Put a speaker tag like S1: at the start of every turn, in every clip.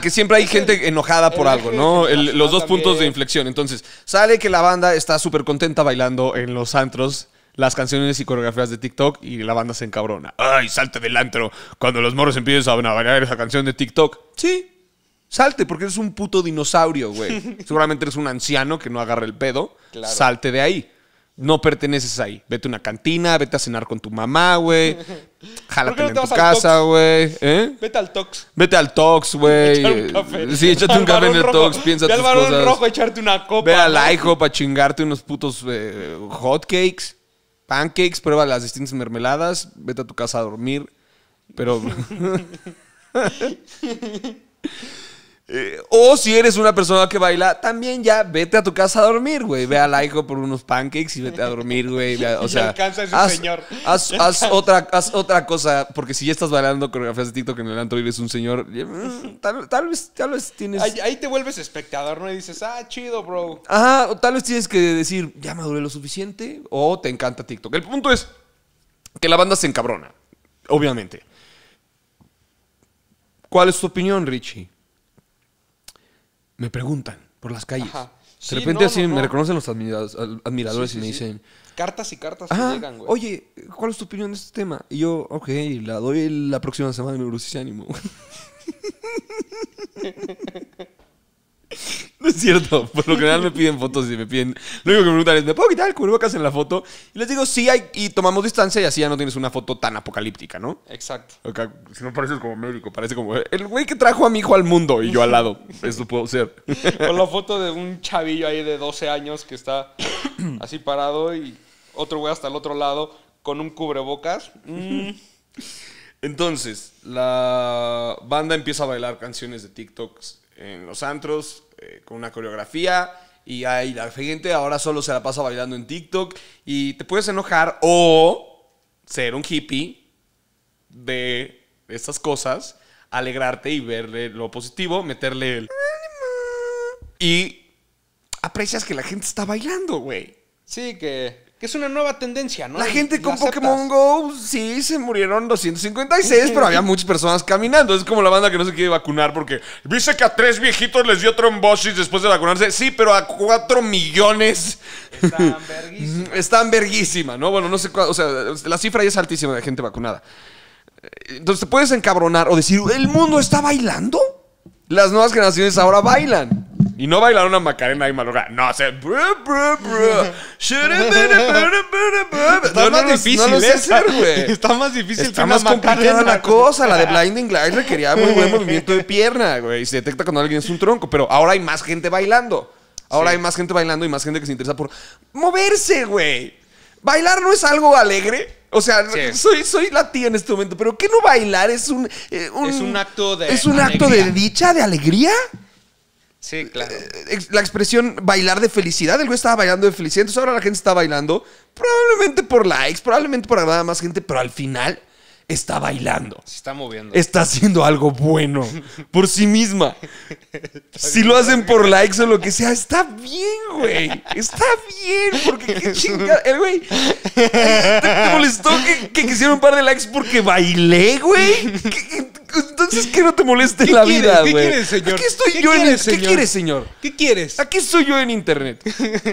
S1: Que siempre hay gente enojada por algo, ¿no? los dos puntos de inflexión. Entonces, sale que la banda está súper contenta bailando en los antros las canciones y coreografías de TikTok y la banda se encabrona. ¡Ay, salte del antro! Cuando los morros empiezan a bailar esa canción de TikTok. Sí, salte, porque eres un puto dinosaurio, güey. Seguramente eres un anciano que no agarra el pedo. Salte de ahí no perteneces ahí. Vete a una cantina, vete a cenar con tu mamá, güey. Jálate en tu casa, güey. ¿Eh? Vete al Tox. Vete al Tox, güey. Sí, échate un café en el Tox, piensa Ve al Barón rojo echarte una copa. Ve al para chingarte unos putos eh, hotcakes, pancakes, prueba las distintas mermeladas, vete a tu casa a dormir. Pero... Eh, o si eres una persona que baila, también ya vete a tu casa a dormir, güey. Ve al hijo por unos pancakes y vete a dormir, güey. O sea, alcanza señor. Haz, otra, otra cosa, porque si ya estás bailando coreografías de TikTok en el antro y eres un señor, eh, mm, tal, vez, tienes. Ahí, te vuelves espectador, ¿no? Y dices, ah, chido, bro. Ajá, o tal vez tienes que decir, ya duré lo suficiente, o te encanta TikTok. El punto es que la banda se encabrona, obviamente. ¿Cuál es tu opinión, Richie? me preguntan por las calles. de repente así me reconocen los admiradores y me dicen... Cartas y cartas llegan, güey. Oye, ¿cuál es tu opinión de este tema? Y yo, ok, la doy la próxima semana en Neurociencia Ánimo. cierto. Por lo general me piden fotos y me piden. Lo único que me preguntan es: ¿me puedo quitar el cubrebocas en la foto? Y les digo: sí, hay, y tomamos distancia y así ya no tienes una foto tan apocalíptica, ¿no? Exacto. Si no pareces como médico, parece como el güey que trajo a mi hijo al mundo y yo al lado. Eso puedo ser. Con la foto de un chavillo ahí de 12 años que está así parado y otro güey hasta el otro lado con un cubrebocas. Mm. Entonces, la banda empieza a bailar canciones de TikToks en los antros eh, con una coreografía y ahí la gente ahora solo se la pasa bailando en TikTok y te puedes enojar o ser un hippie de estas cosas, alegrarte y verle lo positivo, meterle el... Y aprecias que la gente está bailando, güey. Sí, que que es una nueva tendencia, ¿no? La gente con Pokémon Go, sí, se murieron 256, pero había muchas personas caminando. Es como la banda que no se quiere vacunar porque dice que a tres viejitos les dio trombosis después de vacunarse. Sí, pero a cuatro millones. Están verguísima. Están ¿no? Bueno, no sé cuál, o sea, la cifra ya es altísima de gente vacunada. Entonces te puedes encabronar o decir, ¿el mundo está bailando? Las nuevas generaciones ahora bailan. Y no bailar una Macarena y malograr. No, O sea, difícil güey. Está más difícil Está más complicada la cosa. La de Blinding Light requería muy buen movimiento de pierna, güey. Y se detecta cuando alguien es un tronco. Pero ahora hay más gente bailando. Ahora hay más gente bailando y más gente que se interesa por moverse, güey. Bailar no es algo alegre. O sea, soy, soy la tía en este momento, pero ¿qué no bailar? Es un, eh, es un acto de. Es un acto de dicha, de alegría. Sí, eh, claro. Eh, la expresión bailar de felicidad, el güey estaba bailando de felicidad, entonces ahora la gente está bailando, probablemente por likes, probablemente por agradar a más gente, pero al final está bailando. Se está moviendo. Está haciendo algo bueno por sí misma. si lo hacen por likes o lo que sea, está bien, güey. Está bien, porque qué chingada. El güey, ¿te, molestó que, que, quisiera un par de likes porque bailé, güey? ¿Qué, entonces que no te moleste la vida, güey. ¿Qué quieres, señor? estoy ¿Qué yo quieres, en señor? ¿Qué quieres, señor? ¿Qué quieres? Aquí estoy yo en internet.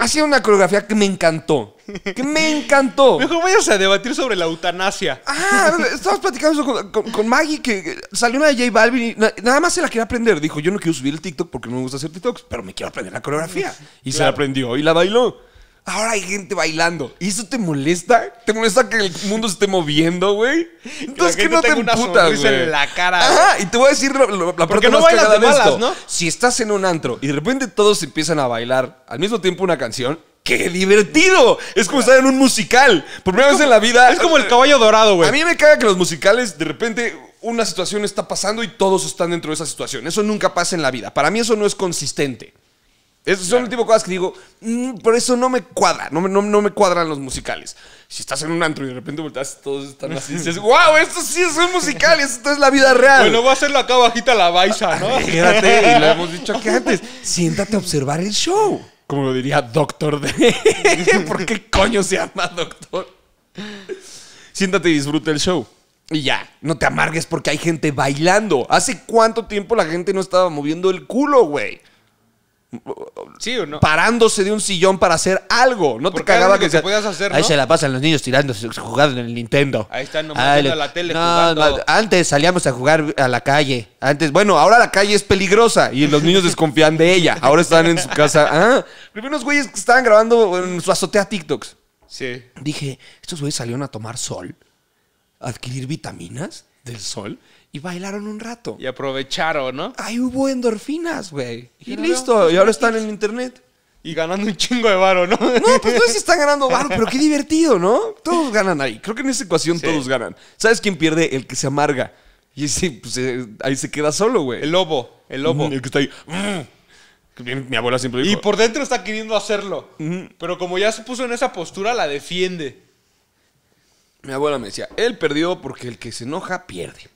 S1: Hacía una coreografía que me encantó. Que me encantó. Mejor vayas a debatir sobre la eutanasia. Ah, estabas platicando eso con, Maggie que salió una de J Balvin y nada más se la quería aprender. Dijo, yo no quiero subir el TikTok porque no me gusta hacer TikToks, pero me quiero aprender la coreografía. Y se la aprendió y la bailó. Ahora hay gente bailando. ¿Y eso te molesta? ¿Te molesta que el mundo se esté moviendo, güey? Entonces, que, no te emputas, güey? en la cara. Ajá, y te voy a decir la, la parte más no de, Si estás en un antro y de repente todos empiezan a bailar al mismo tiempo una canción, ¡Qué divertido! Es como estar en un musical. Por primera vez en la vida. Es como el eh, caballo dorado, güey. A mí me caga que los musicales, de repente, una situación está pasando y todos están dentro de esa situación. Eso nunca pasa en la vida. Para mí eso no es consistente. Esas son el tipo de cosas que digo, mm, pero por eso no me cuadra, no me, no, no me cuadran los musicales. Si estás en un antro y de repente volteas, todos están así, y dices, wow, esto sí es un musical, esto es la vida real. Bueno, voy a hacerlo acá bajita la baisa, ¿no? quédate y lo hemos dicho aquí antes, siéntate a observar el show. Como lo diría Doctor D. ¿Por qué coño se llama Doctor? Siéntate y disfruta el show. Y ya, no te amargues porque hay gente bailando. ¿Hace cuánto tiempo la gente no estaba moviendo el culo, güey? Parándose de un sillón para hacer algo. No te cagaba que, se hacer, Ahí se la pasan los niños tirándose jugando en el Nintendo. Ahí están nomás la tele Antes salíamos a jugar a la calle. Antes, bueno, ahora la calle es peligrosa y los niños desconfían de ella. Ahora están en su casa. Ah, primero unos güeyes que estaban grabando en su azotea TikToks. Sí. Dije, estos güeyes salieron a tomar sol, a adquirir vitaminas del sol y bailaron un rato. Y aprovecharon, ¿no? Ahí hubo endorfinas, güey. Y, listo, pues y ahora están en internet. Y ganando un chingo de varo, ¿no? No, pues no están ganando varo, pero qué divertido, ¿no? Todos ganan ahí. Creo que en esa ecuación todos ganan. ¿Sabes quién pierde? El que se amarga. Y ese, pues, eh, ahí se queda solo, güey. El lobo, el lobo. Mm, el que está ahí. Mm. Mi, abuela siempre Y por dentro está queriendo hacerlo. Pero como ya se puso en esa postura, la defiende. Mi abuela me decía, él perdió porque el que se enoja pierde.